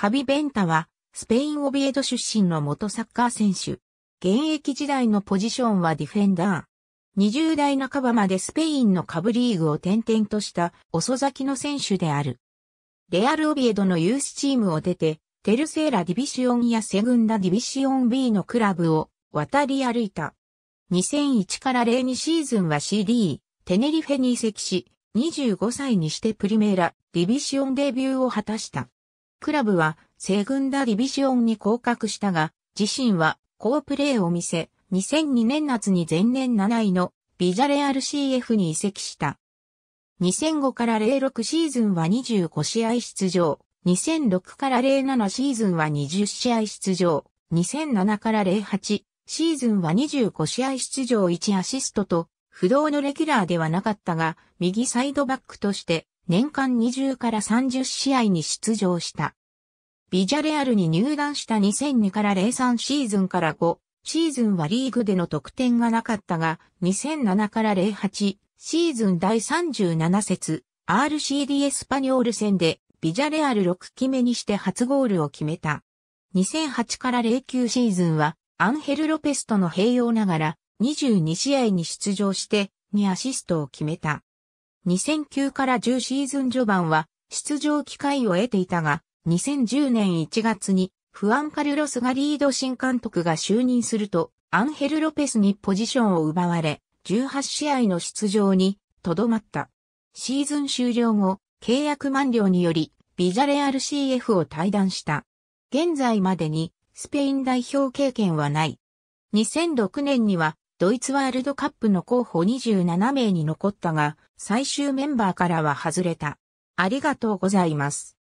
ハビベンタは、スペインオビエド出身の元サッカー選手。現役時代のポジションはディフェンダー。20代半ばまでスペインの下部リーグを転々とした遅咲きの選手である。レアルオビエドのユースチームを出て、テルセーラディビシオンやセグンダディビシオン B のクラブを渡り歩いた。2001から02シーズンは CD、テネリフェに移籍し、25歳にしてプリメーラ、ディビシオンデビューを果たした。クラブは西軍ダディビジオンに降格したが、自身は好プレーを見せ、2002年夏に前年7位のビジャレアル CF に移籍した。2005から06シーズンは25試合出場、2006から07シーズンは20試合出場、2007から08シーズンは25試合出場1アシストと、不動のレギュラーではなかったが、右サイドバックとして年間20から30試合に出場した。ビジャレアルに入団した2002から03シーズンから5シーズンはリーグでの得点がなかったが、2007から08シーズン第37節 RCD エスパニョール戦でビジャレアル6期目にして初ゴールを決めた。2008から09シーズンはアンヘル・ロペスとの併用ながら22試合に出場して2アシストを決めた。2009から10シーズン序盤は出場機会を得ていたが、2010年1月にフアン・カルロス・ガリード新監督が就任すると、アンヘル・ロペスにポジションを奪われ、18試合の出場にとどまった。シーズン終了後、契約満了により、ビジャレアル CF を退団した。現在までに、スペイン代表経験はない。2006年には、ドイツワールドカップの候補27名に残ったが、最終メンバーからは外れた。ありがとうございます。